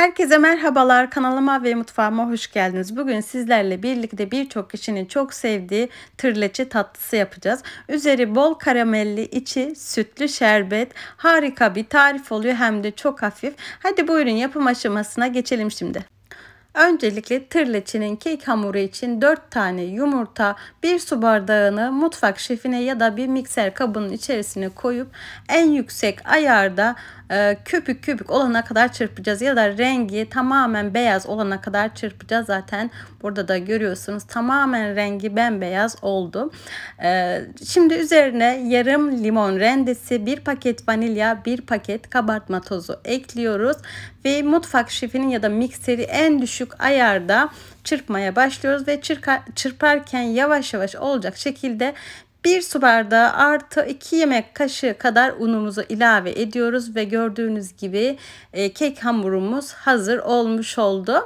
Herkese merhabalar kanalıma ve mutfağıma hoş geldiniz. Bugün sizlerle birlikte birçok kişinin çok sevdiği tırleçe tatlısı yapacağız. Üzeri bol karamelli, içi sütlü şerbet. Harika bir tarif oluyor hem de çok hafif. Hadi buyurun yapım aşamasına geçelim şimdi. Öncelikle tırleçinin kek hamuru için 4 tane yumurta, 1 su bardağını mutfak şefine ya da bir mikser kabının içerisine koyup en yüksek ayarda e, köpük köpük olana kadar çırpacağız ya da rengi tamamen beyaz olana kadar çırpacağız zaten burada da görüyorsunuz tamamen rengi bembeyaz oldu ee, şimdi üzerine yarım limon rendesi bir paket vanilya bir paket kabartma tozu ekliyoruz ve mutfak şefinin ya da mikseri en düşük ayarda çırpmaya başlıyoruz ve çırka, çırparken yavaş yavaş olacak şekilde 1 su bardağı artı 2 yemek kaşığı kadar unumuzu ilave ediyoruz ve gördüğünüz gibi e, kek hamurumuz hazır olmuş oldu.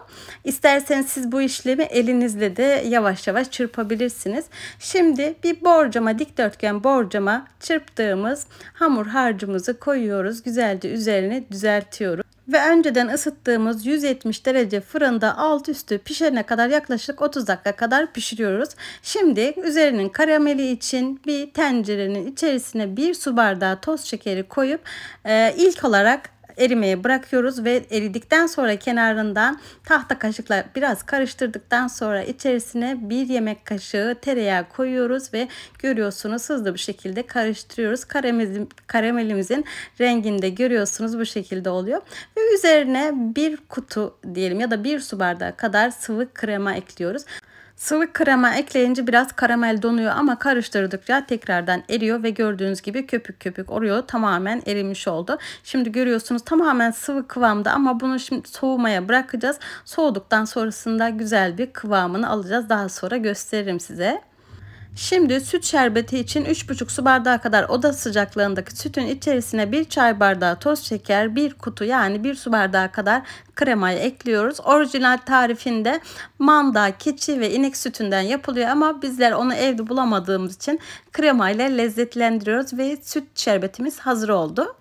İsterseniz siz bu işlemi elinizle de yavaş yavaş çırpabilirsiniz. Şimdi bir borcama dikdörtgen borcama çırptığımız hamur harcımızı koyuyoruz. Güzelce üzerine düzeltiyoruz ve önceden ısıttığımız 170 derece fırında alt üstü pişene kadar yaklaşık 30 dakika kadar pişiriyoruz. Şimdi üzerinin karameli için bir tencerenin içerisine bir su bardağı toz şekeri koyup e, ilk olarak erimeye bırakıyoruz ve eridikten sonra kenarından tahta kaşıkla biraz karıştırdıktan sonra içerisine bir yemek kaşığı tereyağı koyuyoruz ve görüyorsunuz hızlı bir şekilde karıştırıyoruz. Karamelim, karamelimizin renginde görüyorsunuz bu şekilde oluyor. Ve üzerine bir kutu diyelim ya da bir su bardağı kadar sıvı krema ekliyoruz. Sıvı krema ekleyince biraz karamel donuyor ama karıştırdıkça tekrardan eriyor ve gördüğünüz gibi köpük köpük oruyor Tamamen erimiş oldu. Şimdi görüyorsunuz tamamen sıvı kıvamda ama bunu şimdi soğumaya bırakacağız. Soğuduktan sonrasında güzel bir kıvamını alacağız. Daha sonra gösteririm size. Şimdi süt şerbeti için 3,5 su bardağı kadar oda sıcaklığındaki sütün içerisine 1 çay bardağı toz şeker, 1 kutu yani 1 su bardağı kadar kremayı ekliyoruz. Orijinal tarifinde manda, keçi ve inek sütünden yapılıyor ama bizler onu evde bulamadığımız için kremayla lezzetlendiriyoruz ve süt şerbetimiz hazır oldu.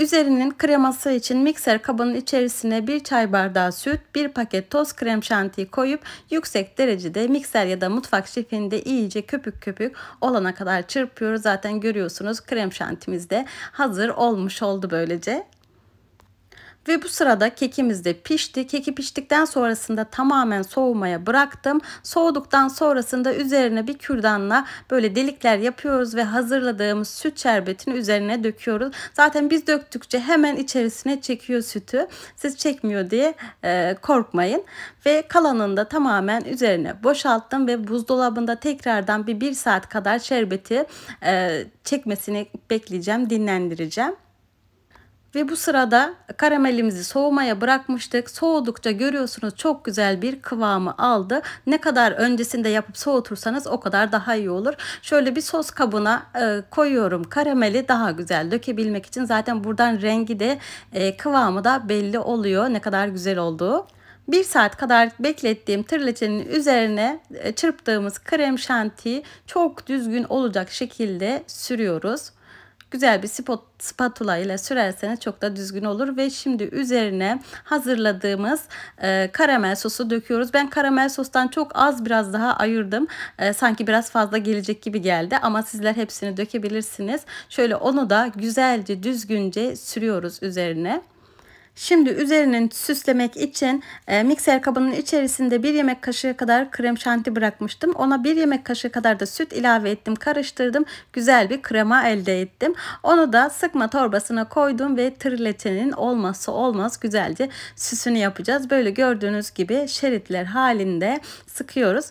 Üzerinin kreması için mikser kabının içerisine bir çay bardağı süt, bir paket toz krem şantiyi koyup yüksek derecede mikser ya da mutfak şefinde iyice köpük köpük olana kadar çırpıyoruz. Zaten görüyorsunuz krem şantimiz de hazır olmuş oldu böylece. Ve bu sırada kekimiz de pişti. Keki piştikten sonrasında tamamen soğumaya bıraktım. Soğuduktan sonrasında üzerine bir kürdanla böyle delikler yapıyoruz ve hazırladığımız süt şerbetini üzerine döküyoruz. Zaten biz döktükçe hemen içerisine çekiyor sütü. Siz çekmiyor diye e, korkmayın. Ve kalanını da tamamen üzerine boşalttım ve buzdolabında tekrardan bir bir saat kadar şerbeti e, çekmesini bekleyeceğim, dinlendireceğim. Ve bu sırada karamelimizi soğumaya bırakmıştık. Soğudukça görüyorsunuz çok güzel bir kıvamı aldı. Ne kadar öncesinde yapıp soğutursanız o kadar daha iyi olur. Şöyle bir sos kabına e, koyuyorum karameli daha güzel dökebilmek için. Zaten buradan rengi de e, kıvamı da belli oluyor ne kadar güzel olduğu. Bir saat kadar beklettiğim tırlaçenin üzerine e, çırptığımız krem şantiyi çok düzgün olacak şekilde sürüyoruz güzel bir spot, spatula ile sürerseniz çok da düzgün olur. Ve şimdi üzerine hazırladığımız e, karamel sosu döküyoruz. Ben karamel sostan çok az biraz daha ayırdım. E, sanki biraz fazla gelecek gibi geldi ama sizler hepsini dökebilirsiniz. Şöyle onu da güzelce düzgünce sürüyoruz üzerine. Şimdi üzerinin süslemek için e, mikser kabının içerisinde bir yemek kaşığı kadar krem şanti bırakmıştım. Ona bir yemek kaşığı kadar da süt ilave ettim. Karıştırdım. Güzel bir krema elde ettim. Onu da sıkma torbasına koydum ve trileçenin olmazsa olmaz güzelce süsünü yapacağız. Böyle gördüğünüz gibi şeritler halinde sıkıyoruz.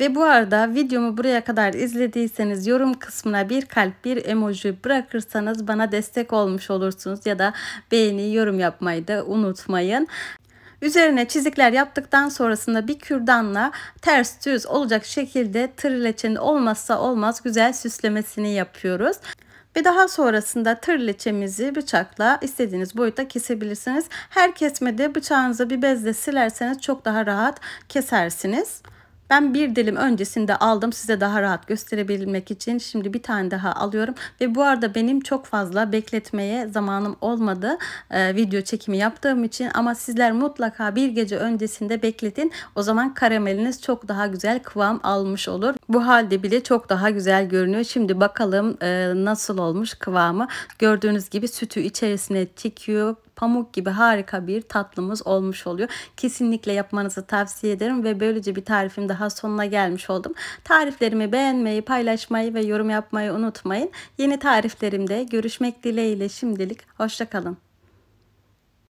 Ve bu arada videomu buraya kadar izlediyseniz yorum kısmına bir kalp bir emoji bırakırsanız bana destek olmuş olursunuz ya da beğeni yorum yapmayı da unutmayın. Üzerine çizikler yaptıktan sonrasında bir kürdanla ters düz olacak şekilde trileçenin olmazsa olmaz güzel süslemesini yapıyoruz. Ve daha sonrasında tırleçemizi bıçakla istediğiniz boyutta kesebilirsiniz. Her kesmede bıçağınızı bir bezle silerseniz çok daha rahat kesersiniz. Ben bir dilim öncesinde aldım size daha rahat gösterebilmek için. Şimdi bir tane daha alıyorum. Ve bu arada benim çok fazla bekletmeye zamanım olmadı. Ee, video çekimi yaptığım için. Ama sizler mutlaka bir gece öncesinde bekletin. O zaman karameliniz çok daha güzel kıvam almış olur. Bu halde bile çok daha güzel görünüyor. Şimdi bakalım e, nasıl olmuş kıvamı. Gördüğünüz gibi sütü içerisine çekiyor pamuk gibi harika bir tatlımız olmuş oluyor. Kesinlikle yapmanızı tavsiye ederim ve böylece bir tarifim daha sonuna gelmiş oldum. Tariflerimi beğenmeyi, paylaşmayı ve yorum yapmayı unutmayın. Yeni tariflerimde görüşmek dileğiyle şimdilik hoşçakalın.